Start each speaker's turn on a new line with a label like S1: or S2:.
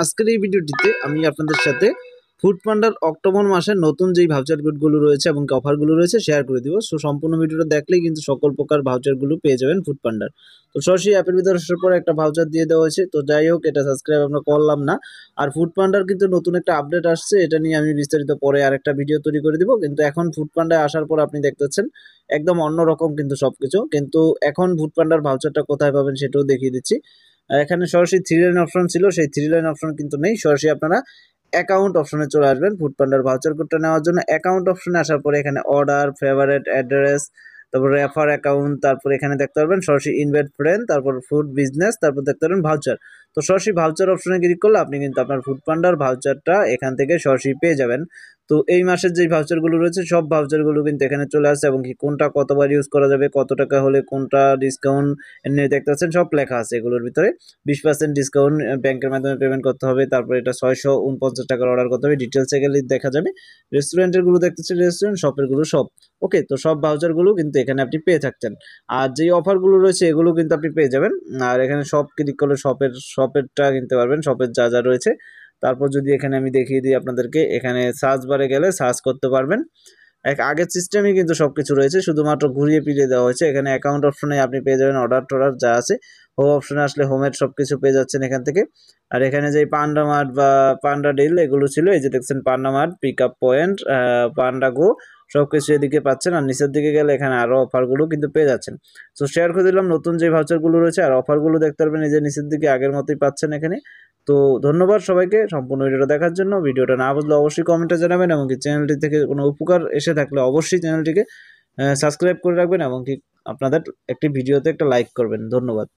S1: আজকের এই ভিডিওটিতে আমি আপনাদের সাথে ফুড পান্ডার অক্টোবর মাসে নতুন যেই ভাউচার কোডগুলো রয়েছে এবং অফারগুলো রয়েছে শেয়ার করে দিব সো সম্পূর্ণ ভিডিওটা দেখলেই কিন্তু সকল প্রকার ভাউচারগুলো পেয়ে যাবেন ফুড পান্ডার তো সরাসরি অ্যাপের ভিতরে আসার পর একটা ভাউচার দিয়ে দেওয়া হয়েছে তো যাই হোক এটা সাবস্ক্রাইব আমরা করলাম না আর ফুড পান্ডার কিন্তু নতুন একটা আপডেট আসছে এটা নিয়ে আমি বিস্তারিত পরে আর একটা ভিডিও তৈরি করে দিব কিন্তু এখন ফুড পান্ডায় আসার পর আপনি দেখতে পাচ্ছেন একদম অন্যরকম কিন্তু সব কিছু কিন্তু এখন ফুড পান্ডার ভাউচারটা কোথায় পাবেন সেটাও দেখিয়ে দিচ্ছি এখানে সরাসরি থ্রি লাইন অপশন ছিল সেই থ্রি লাইন অপশন কিন্তু নেই সরাসরি আপনারা অ্যাকাউন্ট অপশনে চলে আসবেন ফুড পান্ডার ভাউচার কোডটা নেওয়ার জন্য অ্যাকাউন্ট অপশনে আসার পরে এখানে অর্ডার ফেভারেট অ্যাড্রেস তারপর রেফার অ্যাকাউন্ট তারপর এখানে দেখতে পারবেন সরাসরি ইনভাইট ফ্রেন্ড তারপর ফুড বিজনেস তারপর দেখতে পারবেন ভাউচার তো সরাসরি ভাউচার অপশনে ক্লিক করলে আপনি কিন্তু আপনার ফুড পান্ডার ভাউচারটা এখান থেকে সরাসরি পেয়ে যাবেন তো এই মাসের যে ভাউচারগুলো রয়েছে সব ভাউচারগুলো কিন্তু এখানে চলে আসছে এবং কি কোনটা কতবার ইউজ করা যাবে কত টাকা হলে কোনটা ডিসকাউন্ট নিয়ে দেখতে পাচ্ছেন সব লেখা আছে এগুলোর ভিতরে বিশ পার্সেন্ট ডিসকাউন্ট ব্যাংকের মাধ্যমে পেমেন্ট করতে হবে তারপরে এটা ছয়শো উনপঞ্চাশ টাকার অর্ডার করতে হবে ডিটেলসে গেলে দেখা যাবে রেস্টুরেন্টেরগুলো দেখতেছি রেস্টুরেন্ট শপেরগুলো সব ওকে তো সব ভাউচারগুলো কিন্তু এখানে আপনি পেয়ে থাকছেন আর যেই অফারগুলো রয়েছে এগুলো কিন্তু আপনি পেয়ে যাবেন আর এখানে সব ক্লিক করলে শপের শপেরটা কিনতে পারবেন শপের যা যা রয়েছে তারপর যদি এখানে আমি দেখিয়ে দিই আপনাদেরকে এখানে সার্চ বারে গেলে সার্চ করতে পারবেন এক আগের সিস্টেমে কিন্তু সব কিছু রয়েছে শুধুমাত্র ঘুরিয়ে ফিরিয়ে দেওয়া হয়েছে এখানে অ্যাকাউন্ট অপশনে আপনি পেয়ে যাবেন অর্ডার টর্ডার যা আছে হোম অপশনে আসলে হোমের সব কিছু পেয়ে যাচ্ছেন এখান থেকে আর এখানে যে পান্ডা মার্ট বা পান্ডা ডিল এগুলো ছিল এই যে দেখছেন Panda Mart pick up point Panda go সব কিছু এদিকে পাচ্ছেন আর নিচের দিকে গেলে এখানে আরও অফারগুলো কিন্তু পেয়ে যাচ্ছেন সো শেয়ার করে দিলাম নতুন যে ভাউচারগুলো রয়েছে আর অফারগুলো দেখতে পারবেন এই যে নিচের দিকে আগের মতোই পাচ্ছেন এখানে তো ধন্যবাদ সবাইকে সম্পূর্ণ ভিডিওটা দেখার জন্য ভিডিওটা না বুঝলে অবশ্যই কমেন্টে জানাবেন এবং কি চ্যানেলটি থেকে কোনো উপকার এসে থাকলে অবশ্যই চ্যানেলটিকে সাবস্ক্রাইব করে রাখবেন এবং কি আপনাদের একটি ভিডিওতে একটা লাইক করবেন ধন্যবাদ